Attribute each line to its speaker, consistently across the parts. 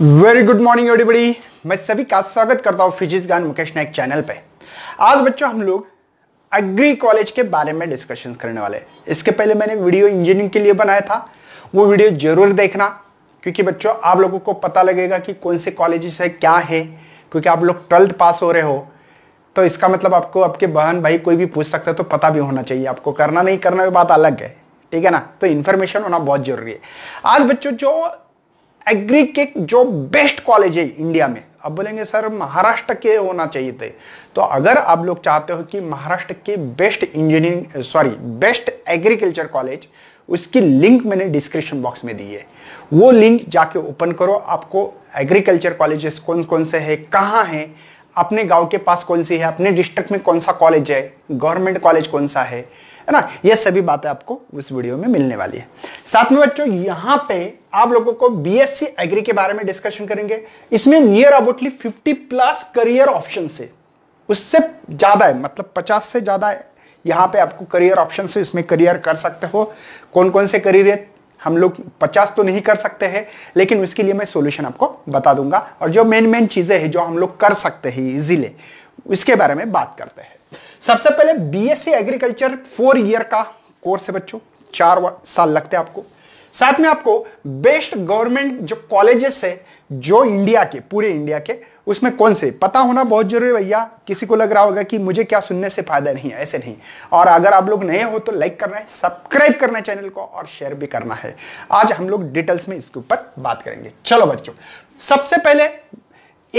Speaker 1: very good morning everybody मैं सभी का स्वागत करता हूँ फिजिक्स गान मुकेश नायक चैनल पे आज बच्चों हम लोग एग्री कॉलेज के बारे में डिस्कशन करने वाले हैं इसके पहले मैंने वीडियो इंजीनियरिंग के लिए बनाया था वो वीडियो जरूर देखना क्योंकि बच्चों आप लोगों को पता लगेगा कि कौन से कॉलेजेस है क्या है क्योंकि आप लोग ट्वेल्थ पास हो रहे हो तो इसका मतलब आपको आपके बहन भाई कोई भी पूछ सकता है तो पता भी होना चाहिए आपको करना नहीं करना भी बात अलग है ठीक है ना तो इन्फॉर्मेशन होना बहुत जरूरी है आज बच्चों जो एग्री के जो बेस्ट कॉलेज है इंडिया में अब बोलेंगे सर महाराष्ट्र के होना चाहिए थे तो अगर आप लोग चाहते हो कि महाराष्ट्र के best engineering sorry best agriculture college उसकी लिंक मैंने डिस्क्रिप्शन बॉक्स में दी है वो लिंक जाके ओपन करो आपको एग्रीकल्चर कॉलेजेस कौन कौन से है कहाँ हैं अपने गांव के पास कौन सी है अपने डिस्ट्रिक्ट में कौन सा कॉलेज है गवर्नमेंट कॉलेज कौन सा है है ना ये सभी बातें आपको उस वीडियो में मिलने वाली है साथ में बच्चों यहां पे आप लोगों को बीएससी एग्री के बारे में डिस्कशन करेंगे इसमें near aboutly 50 plus career option से उससे ज्यादा है मतलब 50 से ज्यादा है यहां पे आपको करियर ऑप्शन से इसमें करियर कर सकते हो कौन कौन से करियर है हम लोग पचास तो नहीं कर सकते हैं लेकिन उसके लिए मैं सोल्यूशन आपको बता दूंगा और जो मेन मेन चीज़ें हैं जो हम लोग कर सकते हैं इजीली उसके बारे में बात करते हैं सबसे पहले बीएससी एग्रीकल्चर फोर ईयर का कोर्स है बच्चों चार साल लगते हैं आपको साथ में आपको बेस्ट गवर्नमेंट जो कॉलेजेस है जो इंडिया के पूरे इंडिया के उसमें कौन से पता होना बहुत जरूरी है भैया किसी को लग रहा होगा कि मुझे क्या सुनने से फायदा नहीं है ऐसे नहीं और अगर आप लोग नए हो तो लाइक करना है सब्सक्राइब करना है चैनल को और शेयर भी करना है आज हम लोग डिटेल्स में इसके ऊपर बात करेंगे चलो बच्चों सबसे पहले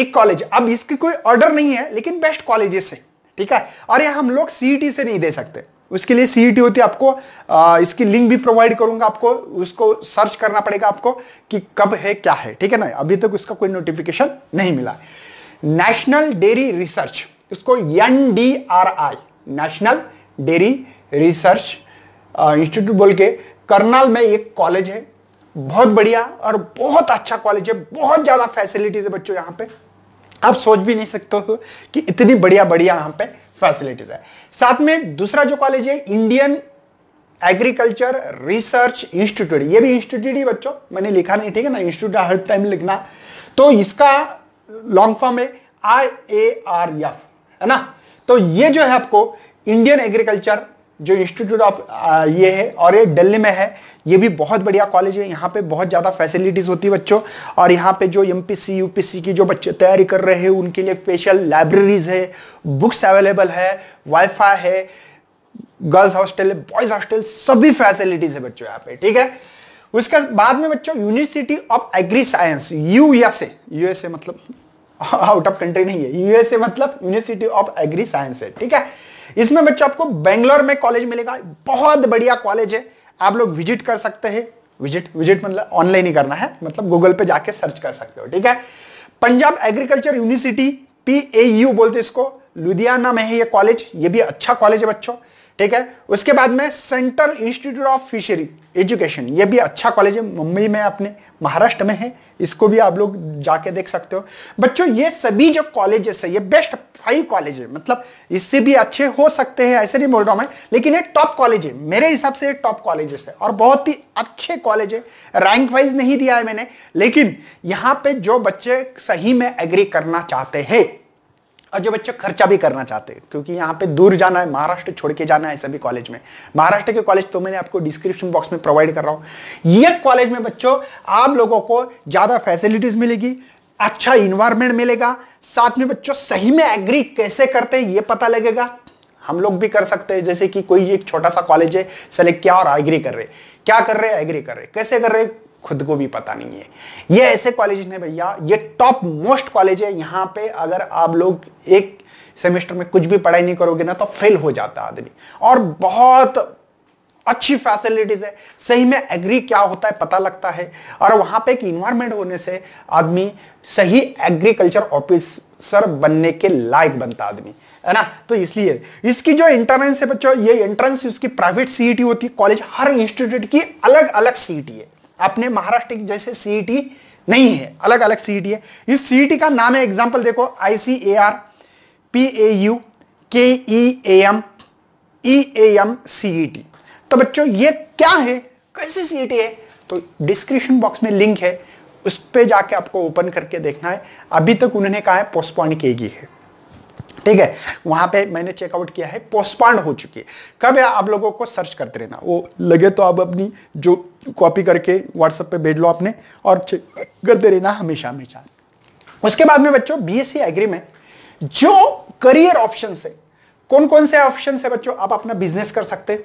Speaker 1: एक कॉलेज अब इसकी कोई ऑर्डर नहीं है लेकिन बेस्ट कॉलेजेस से ठीक है और यह हम लोग सीईटी e से नहीं दे सकते उसके लिए सीईटी e होती है आपको आ, इसकी लिंक भी प्रोवाइड करूंगा आपको उसको सर्च करना पड़ेगा आपको कि कब है क्या है ठीक है ना अभी तक तो उसका कोई नोटिफिकेशन नहीं मिला है नेशनल डेयरी रिसर्च इसको N D R I national dairy research institute बोल के करनाल में एक कॉलेज है बहुत बढ़िया और बहुत अच्छा कॉलेज है बहुत ज़्यादा फैसिलिटीज है बच्चों यहाँ पे आप सोच भी नहीं सकते हो कि इतनी बढ़िया बढ़िया यहाँ पे फैसिलिटीज है साथ में दूसरा जो कॉलेज है इंडियन एग्रीकल्चर रिसर्च इंस्टीट्यूट ये भी इंस्टीट्यूट ही बच्चों मैंने लिखा नहीं ठीक है ना इंस्टीट्यूट हर टाइम लिखना तो इसका लॉन्ग फॉर्म है आई ए आर एफ है ना तो ये जो है आपको इंडियन एग्रीकल्चर जो इंस्टीट्यूट ऑफ ये है और ये दिल्ली में है ये भी बहुत बढ़िया कॉलेज है यहाँ पे बहुत ज़्यादा फैसिलिटीज़ होती है बच्चों और यहाँ पे जो एम यूपीसी की जो बच्चे तैयारी कर रहे हैं उनके लिए स्पेशल लाइब्रेरीज है बुक्स अवेलेबल है वाईफाई है गर्ल्स हॉस्टल है बॉयज हॉस्टल सभी फैसिलिटीज़ है बच्चों यहाँ पे ठीक है उसके बाद में बच्चों university of agri science USA USA मतलब आउट ऑफ कंट्री नहीं है यूएसए मतलब यूनिवर्सिटी ऑफ एग्री साइंस है ठीक है इसमें बच्चों आपको बेंगलोर में कॉलेज मिलेगा बहुत बढ़िया कॉलेज है आप लोग विजिट कर सकते हैं विजिट विजिट मतलब ऑनलाइन ही करना है मतलब गूगल पे जाके सर्च कर सकते हो ठीक है Punjab agriculture university P A U बोलते इसको लुधियाना में है ये कॉलेज ये भी अच्छा कॉलेज है बच्चों ठीक है उसके बाद में central institute of fishery education ये भी अच्छा कॉलेज है मुंबई में अपने महाराष्ट्र में है इसको भी आप लोग जाके देख सकते हो बच्चों ये सभी जो कॉलेजेस है ये बेस्ट फाइव कॉलेज है मतलब इससे भी अच्छे हो सकते हैं ऐसे नहीं बोल रहा हूं मैं लेकिन ये टॉप कॉलेज है मेरे हिसाब से ये टॉप कॉलेजेस है और बहुत ही अच्छे कॉलेज है रैंक वाइज नहीं दिया है मैंने लेकिन यहाँ पे जो बच्चे सही में एग्री करना चाहते हैं और जो बच्चे खर्चा भी करना चाहते हैं क्योंकि यहाँ पे दूर जाना है महाराष्ट्र छोड़ के जाना है सभी कॉलेज में महाराष्ट्र के कॉलेज तो मैंने आपको डिस्क्रिप्शन बॉक्स में प्रोवाइड कर रहा हूँ ये कॉलेज में बच्चों आप लोगों को ज़्यादा फैसिलिटीज़ मिलेगी अच्छा इन्वायरमेंट मिलेगा साथ में बच्चों सही में एग्री कैसे करते हैं ये पता लगेगा हम लोग भी कर सकते हैं जैसे कि कोई एक छोटा सा कॉलेज है सेलेक्ट किया और एग्री कर रहे क्या कर रहे हैं एग्री कर रहे कैसे कर रहे खुद को भी पता नहीं है ये ऐसे कॉलेज हैं भैया ये टॉप मोस्ट कॉलेज है यहाँ पे अगर आप लोग एक सेमेस्टर में कुछ भी पढ़ाई नहीं करोगे ना तो फेल हो जाता आदमी और बहुत अच्छी फैसिलिटीज है सही में एग्री क्या होता है पता लगता है और वहां पे एक इन्वायरमेंट होने से आदमी सही एग्रीकल्चर ऑफिसर बनने के लायक बनता आदमी है ना तो इसलिए इसकी जो एंट्रेंस है बच्चों ये इंटरेंस उसकी प्राइवेट सीईटी होती है कॉलेज हर इंस्टीट्यूट की अलग अलग सीईटी है अपने महाराष्ट्र जैसे सीईटी e नहीं है अलग अलग सीईटी है इस सीईटी e का नाम है एग्जाम्पल देखो आईसीएआर पी ए यू के E A M E A M CET तो बच्चों ये क्या है कैसी सीईटी e है तो डिस्क्रिप्शन बॉक्स में लिंक है उस पर जाके आपको ओपन करके देखना है अभी तक उन्होंने कहा है पोस्टपोन की गई है ठीक है वहां पे मैंने चेकआउट किया है पोस्टपांड हो चुकी है कब है आप लोगों को सर्च करते रहना वो लगे तो आप अपनी जो कॉपी करके व्हाट्सएप पे भेज लो आपने और करते रहना हमेशा हमेशा उसके बाद में बच्चों बीएससी एग्री में जो करियर ऑप्शन है कौन कौन से ऑप्शन है बच्चों आप अपना बिजनेस कर सकते हैं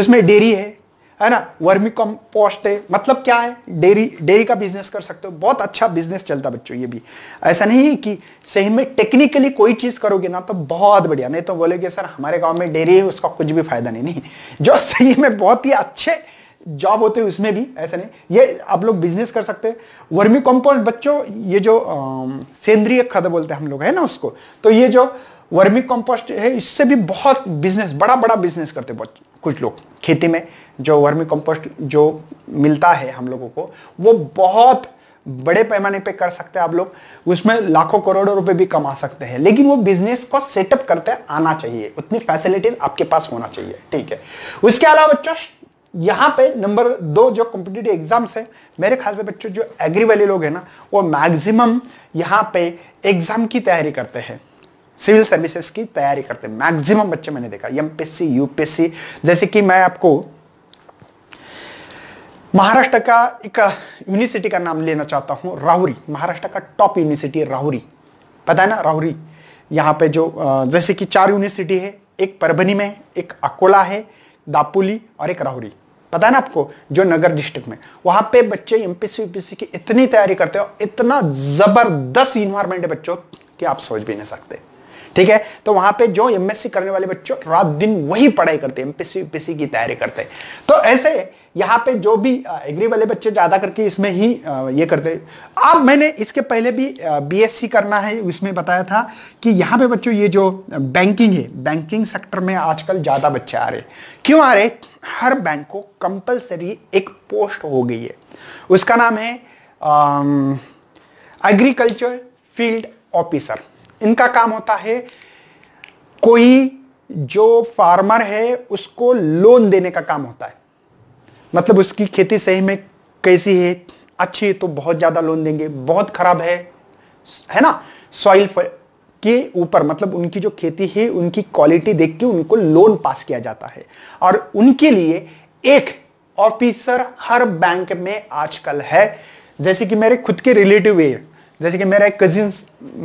Speaker 1: उसमें डेयरी है है ना वर्मी कॉम्पोस्ट है मतलब क्या है डेरी डेयरी का बिजनेस कर सकते हो बहुत अच्छा बिजनेस चलता बच्चों ये भी ऐसा नहीं है कि सही में टेक्निकली कोई चीज करोगे ना तो बहुत बढ़िया नहीं तो बोलेगे सर हमारे गांव में डेयरी है उसका कुछ भी फायदा नहीं नहीं जो सही में बहुत ही अच्छे जॉब होते हैं उसमें भी ऐसा नहीं ये आप लोग बिजनेस कर सकते हैं वर्मी कॉम्पोस्ट बच्चों ये जो सेंद्रीय खाद बोलते हैं हम लोग है ना उसको तो ये जो वर्मी कॉम्पोस्ट है इससे भी बहुत बिजनेस बड़ा बड़ा बिजनेस करते बच्चे कुछ लोग खेती में जो वर्मी कंपोस्ट जो मिलता है हम लोगों को वो बहुत बड़े पैमाने पे कर सकते हैं आप लोग उसमें लाखों करोड़ों रुपए भी कमा सकते हैं लेकिन वो बिजनेस को सेटअप करते आना चाहिए उतनी फैसिलिटीज आपके पास होना चाहिए ठीक है उसके अलावा बच्चों यहाँ पे नंबर दो जो कॉम्पिटेटिव एग्जाम्स है मेरे ख्याल से बच्चों जो एग्री वाले लोग हैं ना वो मैक्सिमम यहाँ पे एग्जाम की तैयारी करते हैं सिविल सर्विसेज की तैयारी करते हैं मैक्सिमम बच्चे मैंने देखा एमपीएससी यूपीएससी जैसे कि मैं आपको महाराष्ट्र का एक यूनिवर्सिटी का नाम लेना चाहता हूं राहुरी महाराष्ट्र का टॉप यूनिवर्सिटी राहुरी पता है ना राहुरी यहाँ पे जो जैसे कि चार यूनिवर्सिटी है एक परभनी में एक अकोला है दापोली और एक राहुरी पता है ना आपको जो नगर डिस्ट्रिक्ट में वहां पे बच्चे एमपीएससी यूपीसी की इतनी तैयारी करते हैं इतना जबरदस्त इन्वायरमेंट है बच्चों कि आप सोच भी नहीं सकते ठीक है तो वहां पे जो एमएससी करने वाले बच्चों रात दिन वही पढ़ाई करते हैं एमपीसी यूपीसी की तैयारी करते हैं तो ऐसे यहाँ पे जो भी एग्री वाले बच्चे ज्यादा करके इसमें ही ये करते हैं अब मैंने इसके पहले भी बीएससी करना है उसमें बताया था कि यहाँ पे बच्चों ये जो बैंकिंग है बैंकिंग सेक्टर में आजकल ज्यादा बच्चे आ रहे क्यों आ रहे हर बैंक को कंपलसरी एक पोस्ट हो गई है उसका नाम है एग्रीकल्चर फील्ड ऑफिसर इनका काम होता है कोई जो फार्मर है उसको लोन देने का काम होता है मतलब उसकी खेती सही में कैसी है अच्छी है तो बहुत ज़्यादा लोन देंगे बहुत खराब है है ना सॉइल के ऊपर मतलब उनकी जो खेती है उनकी क्वालिटी देख के उनको लोन पास किया जाता है और उनके लिए एक ऑफिसर हर बैंक में आजकल है जैसे कि मेरे खुद के रिलेटिव है जैसे कि मेरा एक कजिन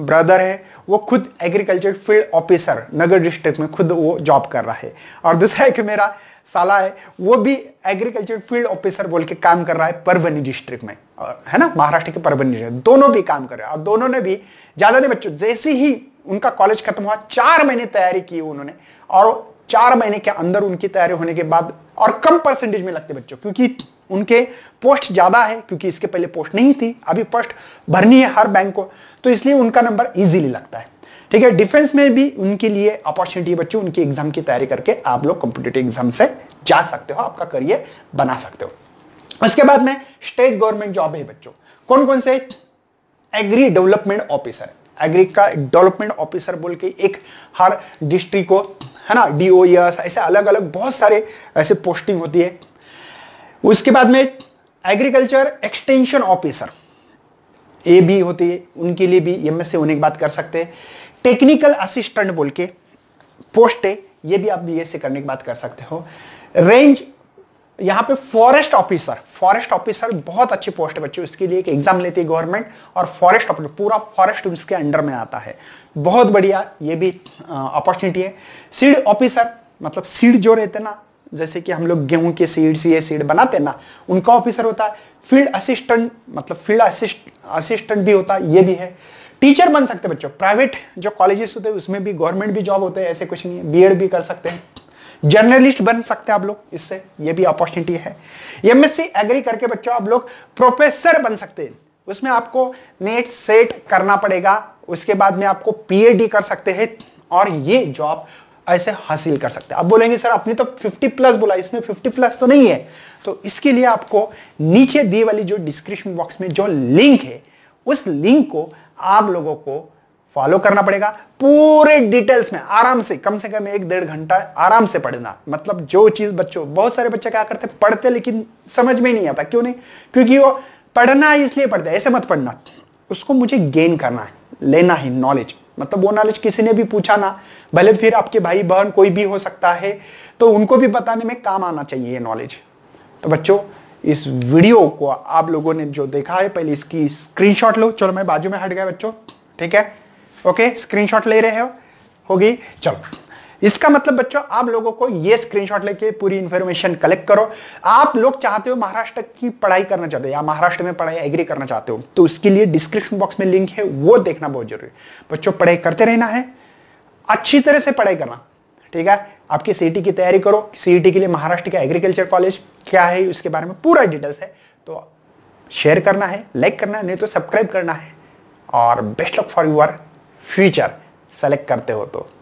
Speaker 1: ब्रदर है वो खुद एग्रीकल्चर फील्ड ऑफिसर नगर डिस्ट्रिक्ट में खुद वो जॉब कर रहा है और दूसरा एक मेरा साला है वो भी एग्रीकल्चर फील्ड ऑफिसर बोल के काम कर रहा है परवनी डिस्ट्रिक्ट में और है ना महाराष्ट्र के परवनी डिस्ट्रिक्ट दोनों भी काम कर रहे हैं और दोनों ने भी ज़्यादा नहीं बच्चों जैसे ही उनका कॉलेज खत्म हुआ चार महीने तैयारी की उन्होंने और चार महीने के अंदर उनकी तैयारी होने के बाद और कम परसेंटेज में लगते बच्चों क्योंकि उनके पोस्ट ज़्यादा है क्योंकि इसके पहले पोस्ट नहीं थी अभी पोस्ट भरनी है हर बैंक को तो इसलिए उनका नंबर इजीली लगता है ठीक है डिफेंस में भी उनके लिए अपॉर्चुनिटी बच्चों उनकी एग्जाम की तैयारी करके आप लोग कॉम्पिटेटिव एग्जाम से जा सकते हो आपका करियर बना सकते हो उसके बाद में स्टेट गवर्नमेंट जॉब है बच्चों कौन कौन से एग्री डेवलपमेंट ऑफिसर एग्री का डेवलपमेंट ऑफिसर बोल के एक हर डिस्ट्रिक्ट को है ना डीओ e ऐसे अलग अलग बहुत सारे ऐसे पोस्टिंग होती है उसके बाद में agriculture extension officer A B होती है उनके लिए भी एम एस होने की बात कर सकते हैं टेक्निकल असिस्टेंट बोल के पोस्ट है ये भी आप बी एस करने की बात कर सकते हो रेंज यहाँ पे फॉरेस्ट ऑफिसर फॉरेस्ट ऑफिसर बहुत अच्छी पोस्ट है बच्चों इसके लिए एक एग्जाम लेती है गवर्नमेंट और फॉरेस्ट ऑफिसर पूरा फॉरेस्ट उसके अंडर में आता है बहुत बढ़िया ये भी अपॉर्चुनिटी है सीड ऑफिसर मतलब सीड जो रहते ना जैसे कि हम लोग गेहूं के सीड्स ये सीड बनाते हैं ना उनका ऑफिसर होता है फील्ड असिस्टेंट मतलब फील्ड असिस्ट असिस्टेंट भी होता है ये भी है टीचर बन सकते हैं बच्चों प्राइवेट जो कॉलेजेस होते हैं उसमें भी गवर्नमेंट भी जॉब होते हैं ऐसे कुछ नहीं है बी भी कर सकते हैं जर्नलिस्ट बन सकते हैं आप लोग इससे ये भी अपॉर्चुनिटी है एमएससी एग्री करके बच्चों आप लोग प्रोफेसर बन सकते हैं उसमें आपको नेट सेट करना पड़ेगा उसके बाद में आपको पीएचडी कर सकते हैं और ये जॉब ऐसे हासिल कर सकते हैं अब बोलेंगे सर आपने तो 50 प्लस बोला इसमें 50 प्लस तो नहीं है तो इसके लिए आपको नीचे दी वाली जो डिस्क्रिप्शन बॉक्स में जो लिंक है उस लिंक को आप लोगों को फॉलो करना पड़ेगा पूरे डिटेल्स में आराम से कम से कम एक डेढ़ घंटा आराम से पढ़ना मतलब जो चीज बच्चों बहुत सारे बच्चे क्या करते पढ़ते लेकिन समझ में नहीं आता क्यों नहीं क्योंकि वो पढ़ना इसलिए पढ़ते ऐसे मत पढ़ना उसको मुझे गेन करना है लेना है नॉलेज मतलब वो नॉलेज किसी ने भी पूछा ना भले फिर आपके भाई बहन कोई भी हो सकता है तो उनको भी बताने में काम आना चाहिए ये नॉलेज तो बच्चों इस वीडियो को आप लोगों ने जो देखा है पहले इसकी स्क्रीनशॉट लो चलो मैं बाजू में हट गया बच्चों ठीक है ओके स्क्रीनशॉट ले रहे हो होगी चलो इसका मतलब बच्चों आप लोगों को ये स्क्रीनशॉट लेके पूरी इंफॉर्मेशन कलेक्ट करो आप लोग चाहते हो महाराष्ट्र की पढ़ाई करना चाहते हो या महाराष्ट्र में पढ़ाई एग्री करना चाहते हो तो उसके लिए डिस्क्रिप्शन बॉक्स में लिंक है वो देखना बहुत जरूरी बच्चों पढ़ाई करते रहना है अच्छी तरह से पढ़ाई करना ठीक है आपकी सीईटी e की तैयारी करो सीईटी e के लिए महाराष्ट्र का एग्रीकल्चर कॉलेज क्या है उसके बारे में पूरा डिटेल्स है तो शेयर करना है लाइक करना है नहीं तो सब्सक्राइब करना है और best luck for your future select करते हो तो